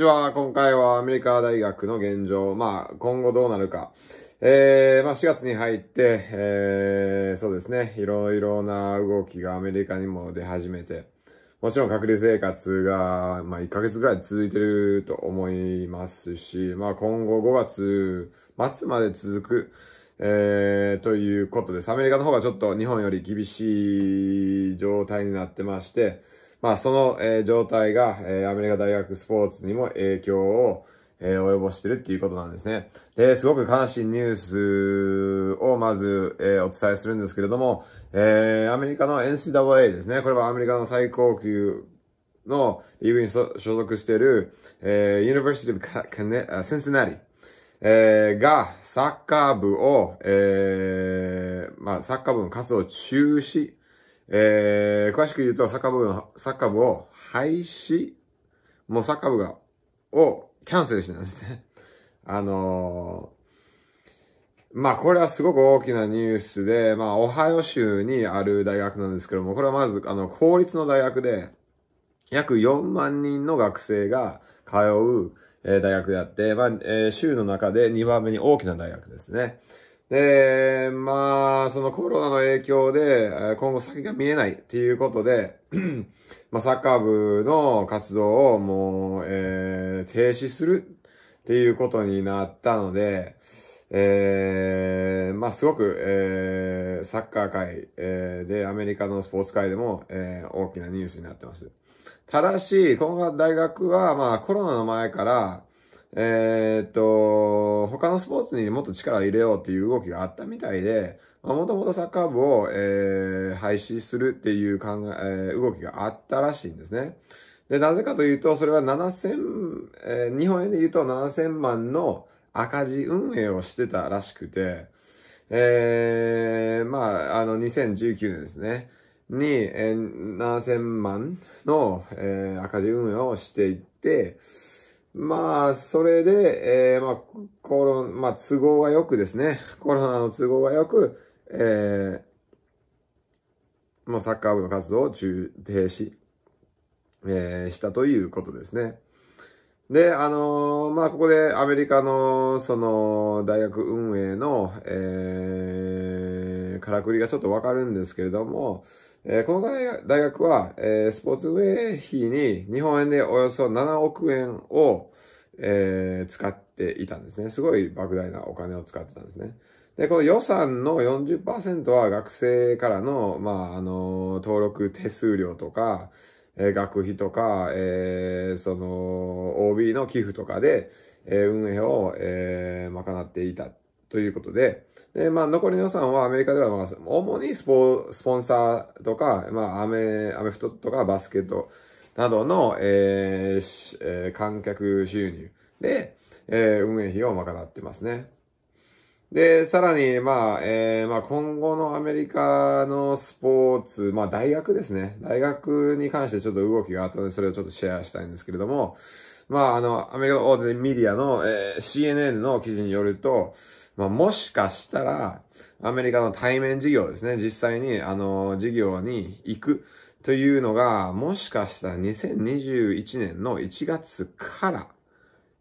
ちは、今回はアメリカ大学の現状、まあ、今後どうなるか。えー、まあ4月に入って、えー、そうですね、いろいろな動きがアメリカにも出始めて、もちろん隔離生活が、まあ1ヶ月ぐらい続いてると思いますし、まあ今後5月末まで続く、えー、ということです。アメリカの方がちょっと日本より厳しい状態になってまして、まあ、その、えー、状態が、えー、アメリカ大学スポーツにも影響を、えー、及ぼしてるっていうことなんですね。で、すごく悲しいニュースをまず、えー、お伝えするんですけれども、えー、アメリカの NCAA ですね。これはアメリカの最高級のリーグに所属している、えー、University of Cincinnati、えー、がサッカー部を、えー、まあ、サッカー部の活動を中止えー、詳しく言うと、サッカー部の、サッカー部を廃止もうサッカー部が、をキャンセルしたんですね。あのー、まあこれはすごく大きなニュースで、まあオハイオ州にある大学なんですけども、これはまず、あの、公立の大学で、約4万人の学生が通う、えー、大学であって、まあ、えー、州の中で2番目に大きな大学ですね。で、まあ、そのコロナの影響で、今後先が見えないっていうことで、まあ、サッカー部の活動をもう、えー、停止するっていうことになったので、えー、まあ、すごく、えー、サッカー界、えー、で、アメリカのスポーツ界でも、えー、大きなニュースになってます。ただし、今後大学は、まあ、コロナの前から、えー、っと、他のスポーツにもっと力を入れようっていう動きがあったみたいで、もともとサッカー部を、えー、廃止するっていう考え、動きがあったらしいんですね。で、なぜかというと、それは7000、えー、日本円で言うと7000万の赤字運営をしてたらしくて、えー、まあ、あの、2019年ですね。に、えー、7000万の、えー、赤字運営をしていって、まあ、それで、えー、まあ、コロン、まあ、都合がよくですね、コロナの都合がよく、えー、まあ、サッカー部の活動を中停止、えー、したということですね。で、あのー、まあ、ここでアメリカの、その、大学運営の、えー、からくりがちょっとわかるんですけれども、えー、この大学は、えー、スポーツウェイ費に日本円でおよそ7億円を、えー、使っていたんですね。すごい莫大なお金を使ってたんですね。で、この予算の40%は学生からの、まあ、あの、登録手数料とか、え学費とか、えー、その、OB の寄付とかで、え運営を、えー、賄っていたということで、で、まあ、残りの予算はアメリカでは、まあ、主にスポ、スポンサーとか、まあ、アメ、アメフトとかバスケットなどの、えー、えー、観客収入で、えー、運営費を賄ってますね。で、さらに、まあ、えー、まあ、今後のアメリカのスポーツ、まあ、大学ですね。大学に関してちょっと動きがあったので、それをちょっとシェアしたいんですけれども、まあ、あの、アメリカの大手メディアの、えー、CNN の記事によると、まあ、もしかしたら、アメリカの対面事業ですね、実際に、あの、事業に行くというのが、もしかしたら2021年の1月から、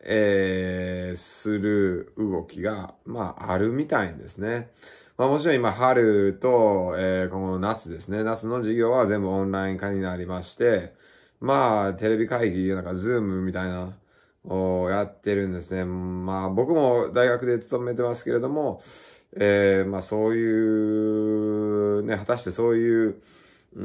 えー、する動きが、まあ、あるみたいんですね。まあもちろん今春と、えー、この夏ですね。夏の授業は全部オンライン化になりまして、まあ、テレビ会議、なんか、ズームみたいな、をやってるんですね。まあ、僕も大学で勤めてますけれども、えー、まあ、そういう、ね、果たしてそういう、うー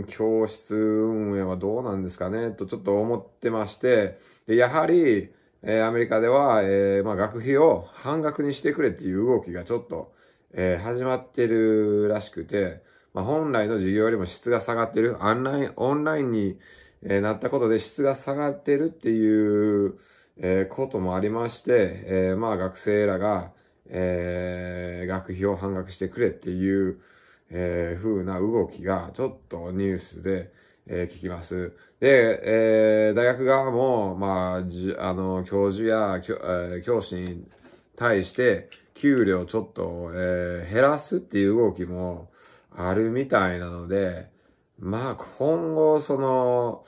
ん、教室運営はどうなんですかね、とちょっと思ってまして、やはり、えー、アメリカでは、えー、まあ、学費を半額にしてくれっていう動きがちょっと、えー、始まってるらしくて、まあ、本来の授業よりも質が下がってる、オンライン、オンラインに、えなったことで質が下がってるっていう、えこともありまして、えまあ学生らが、え学費を半額してくれっていう、えー、風な動きがちょっとニュースで、えー、聞きます。で、えー、大学側も、まあ、じあの、教授や教,、えー、教師に対して、給料ちょっと、えー、減らすっていう動きも、あるみたいなので、まあ今後その、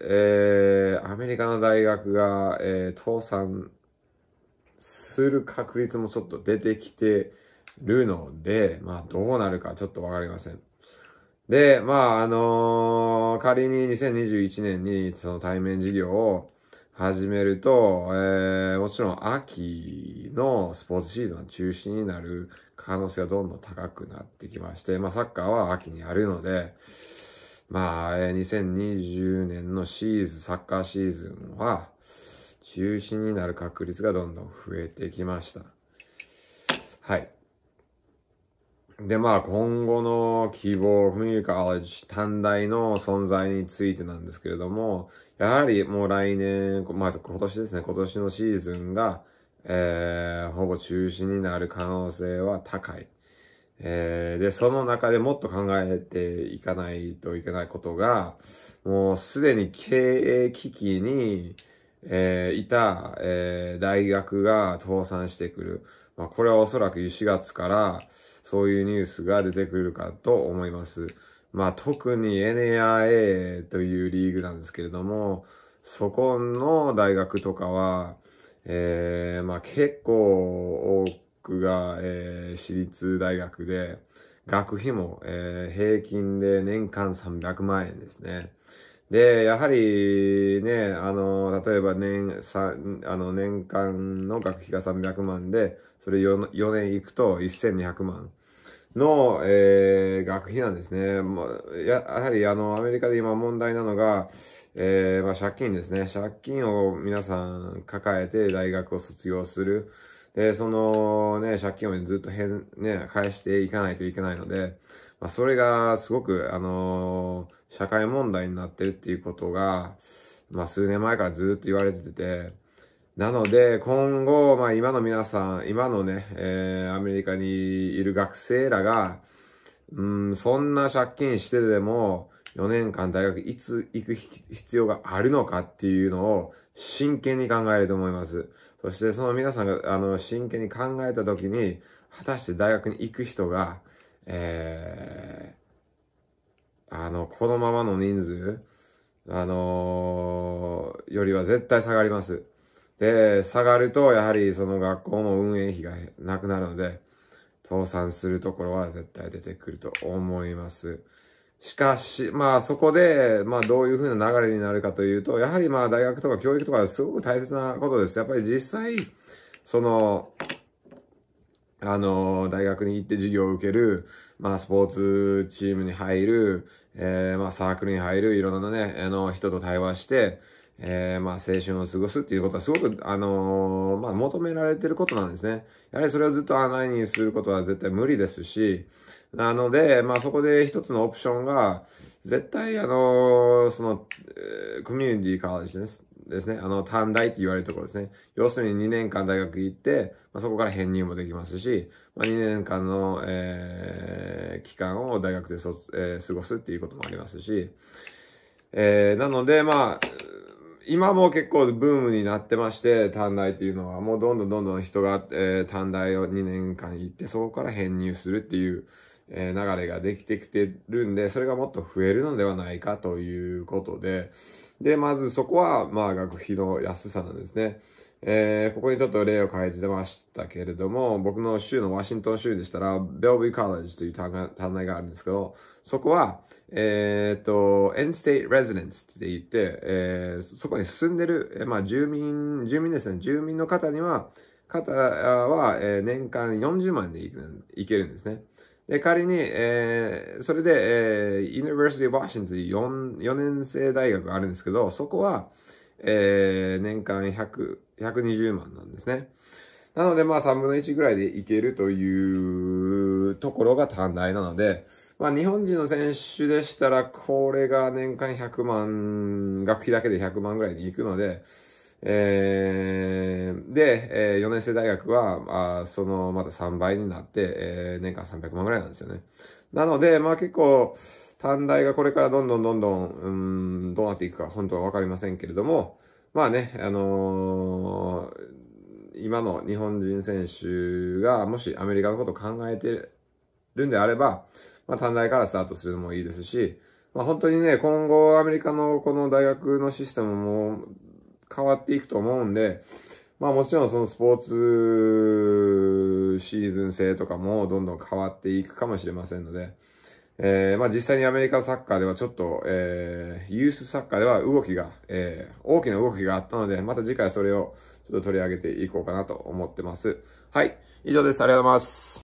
えー、アメリカの大学が、えー、倒産する確率もちょっと出てきてるので、まあどうなるかちょっとわかりません。で、まああのー、仮に2021年にその対面授業を始めると、えー、もちろん秋のスポーツシーズン中止になる可能性はどんどん高くなってきまして、まあサッカーは秋にあるので、まあ、えー、2020年のシーズン、サッカーシーズンは中止になる確率がどんどん増えてきました。はい。で、まあ、今後の希望、フミリカ・ー、レッジ短大の存在についてなんですけれども、やはりもう来年、まあ、今年ですね、今年のシーズンが、えー、ほぼ中止になる可能性は高い。えー、で、その中でもっと考えていかないといけないことが、もうすでに経営危機に、えー、いた、えー、大学が倒産してくる。まあ、これはおそらく4月から、そういうニュースが出てくるかと思います。まあ特に NAIA というリーグなんですけれども、そこの大学とかは、えー、まあ結構多くが、えー、私立大学で、学費も、えー、平均で年間300万円ですね。で、やはりね、あの、例えば年、さあの年間の学費が300万で、それ 4, 4年行くと1200万。の、えー、学費なんですね。まあ、や、やはりあの、アメリカで今問題なのが、えー、まあ、借金ですね。借金を皆さん抱えて大学を卒業する。で、そのね、借金をずっと返、ね、返していかないといけないので、まあ、それがすごく、あのー、社会問題になってるっていうことが、まあ、数年前からずっと言われてて、なので、今後、まあ今の皆さん、今のね、えー、アメリカにいる学生らが、うん、そんな借金してでも、4年間大学いつ行く必要があるのかっていうのを真剣に考えると思います。そしてその皆さんが、あの、真剣に考えた時に、果たして大学に行く人が、えー、あの、このままの人数、あのー、よりは絶対下がります。で、下がると、やはりその学校も運営費がなくなるので、倒産するところは絶対出てくると思います。しかし、まあそこで、まあどういう風な流れになるかというと、やはりまあ大学とか教育とかすごく大切なことです。やっぱり実際、その、あの、大学に行って授業を受ける、まあスポーツチームに入る、えー、まあサークルに入る、いろんなね、あの、人と対話して、えー、まあ、青春を過ごすっていうことはすごく、あのー、まあ、求められてることなんですね。やはりそれをずっと案内にすることは絶対無理ですし、なので、まあ、そこで一つのオプションが、絶対、あのー、その、えー、コミュニティからですね、ですね、あの、短大って言われるところですね。要するに2年間大学行って、まあ、そこから編入もできますし、まあ、2年間の、えー、期間を大学でそ、えー、過ごすっていうこともありますし、えー、なので、まあ、今も結構ブームになってまして、短大っていうのは、もうどんどんどんどん人が、えー、短大を2年間行って、そこから編入するっていう、えー、流れができてきてるんで、それがもっと増えるのではないかということで、で、まずそこは、まあ、学費の安さなんですね。えー、ここにちょっと例を書いてましたけれども、僕の州のワシントン州でしたら、ベルビーカレッジという単大があるんですけど、そこは、えー、っと、エンステイ・レズ e ンスって言って、えー、そこに住んでる、まあ、住民、住民ですね、住民の方には、方は、えー、年間40万でいけるんですね。で、仮に、えー、それで、えー、University of Washington 4, 4年生大学があるんですけど、そこは、えー、年間100、120万なんですね。なので、まあ、3分の1ぐらいでいけるというところが短大なので、まあ、日本人の選手でしたら、これが年間100万、学費だけで100万ぐらいに行くので、えー、で、えー、4年生大学は、あその、また3倍になって、えー、年間300万ぐらいなんですよね。なので、まあ結構、短大がこれからどんどんどんどん、うん、どうなっていくか、本当はわかりませんけれども、まあね、あのー、今の日本人選手が、もしアメリカのことを考えてるんであれば、まあ短大からスタートするのもいいですし、まあ本当にね、今後アメリカのこの大学のシステムも変わっていくと思うんで、まあもちろんそのスポーツシーズン制とかもどんどん変わっていくかもしれませんので、えー、まあ実際にアメリカサッカーではちょっと、えー、ユースサッカーでは動きが、えー、大きな動きがあったので、また次回それをちょっと取り上げていこうかなと思ってます。はい。以上です。ありがとうございます。